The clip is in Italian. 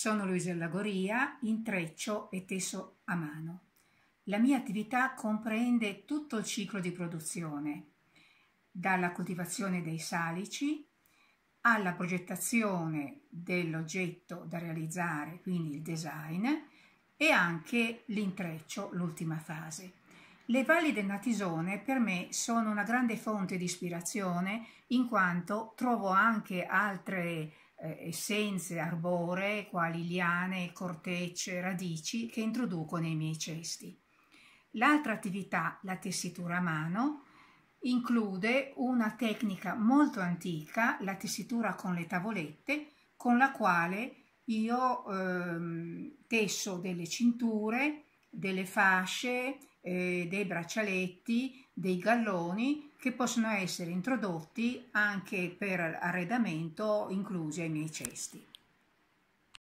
Sono Luisella Goria, intreccio e teso a mano. La mia attività comprende tutto il ciclo di produzione, dalla coltivazione dei salici alla progettazione dell'oggetto da realizzare, quindi il design, e anche l'intreccio, l'ultima fase. Le valli del Natisone per me sono una grande fonte di ispirazione in quanto trovo anche altre eh, essenze arbore, quali liane, cortecce, radici che introduco nei miei cesti. L'altra attività, la tessitura a mano, include una tecnica molto antica, la tessitura con le tavolette, con la quale io ehm, tesso delle cinture, delle fasce, eh, dei braccialetti, dei galloni che possono essere introdotti anche per arredamento inclusi ai miei cesti.